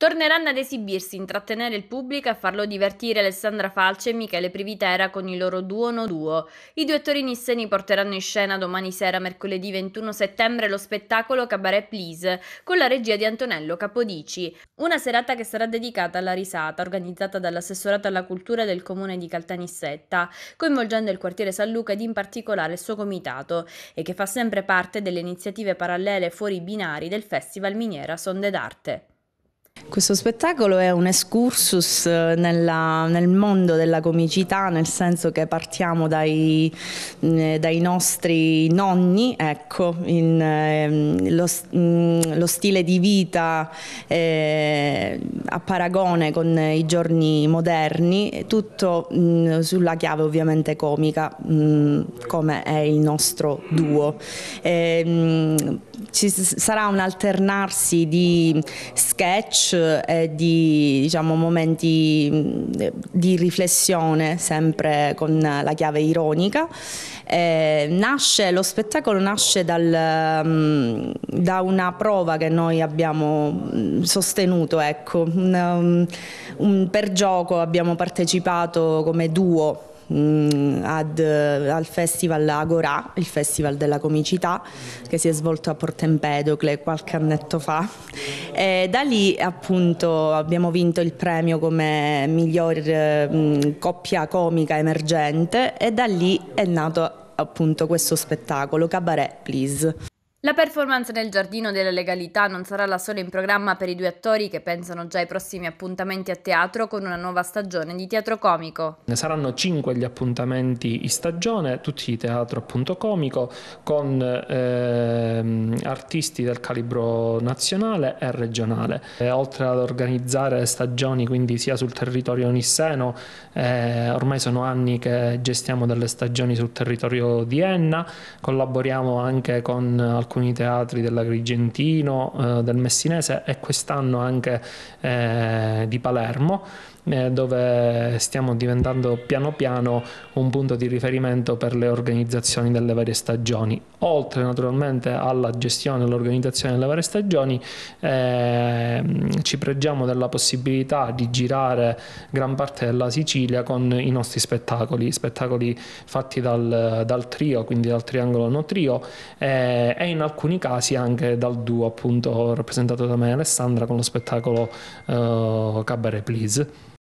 Torneranno ad esibirsi, intrattenere il pubblico e farlo divertire Alessandra Falce e Michele Privitera con il loro duo no duo. I due attori nisseni porteranno in scena domani sera, mercoledì 21 settembre, lo spettacolo Cabaret Please con la regia di Antonello Capodici. Una serata che sarà dedicata alla risata, organizzata dall'assessorato alla cultura del comune di Caltanissetta, coinvolgendo il quartiere San Luca ed in particolare il suo comitato, e che fa sempre parte delle iniziative parallele fuori binari del Festival Miniera Sonde d'Arte. Questo spettacolo è un excursus eh, nella, nel mondo della comicità, nel senso che partiamo dai, mm, dai nostri nonni, ecco, in, ehm, lo, mm, lo, stile di vita eh, a paragone con i giorni moderni, tutto mh, mm, sulla chiave ovviamente comica, mh, come è il nostro duo. E, ehm, mh, ci sarà un alternarsi di sketch e di diciamo, momenti di riflessione sempre con la chiave ironica. Eh, nasce, lo spettacolo nasce dal, da una prova che noi abbiamo sostenuto, ecco. un, um, un, per gioco abbiamo partecipato come duo mh, mm, ad, eh, al festival Agora, il festival della comicità, che si è svolto a Porto Empedocle qualche annetto fa. E da lì appunto abbiamo vinto il premio come miglior mh, eh, mm, coppia comica emergente e da lì è nato appunto questo spettacolo, Cabaret Please. La performance nel giardino della legalità non sarà la sola in programma per i due attori che pensano già ai prossimi appuntamenti a teatro con una nuova stagione di teatro comico. Ne saranno cinque gli appuntamenti in stagione, tutti di teatro appunto comico, con eh, artisti del calibro nazionale e regionale. E, oltre ad organizzare stagioni quindi sia sul territorio nisseno, eh, ormai sono anni che gestiamo delle stagioni sul territorio di Enna, collaboriamo anche con alcuni alcuni teatri dell'Agrigentino, eh, del Messinese e quest'anno anche eh, di Palermo eh, dove stiamo diventando piano piano un punto di riferimento per le organizzazioni delle varie stagioni. Oltre naturalmente alla gestione e all'organizzazione delle varie stagioni, eh, ci pregiamo della possibilità di girare gran parte della Sicilia con i nostri spettacoli, spettacoli fatti dal, dal trio, quindi dal triangolo no trio, eh, e in in alcuni casi anche dal duo appunto rappresentato da me e Alessandra con lo spettacolo uh, Cabaret Please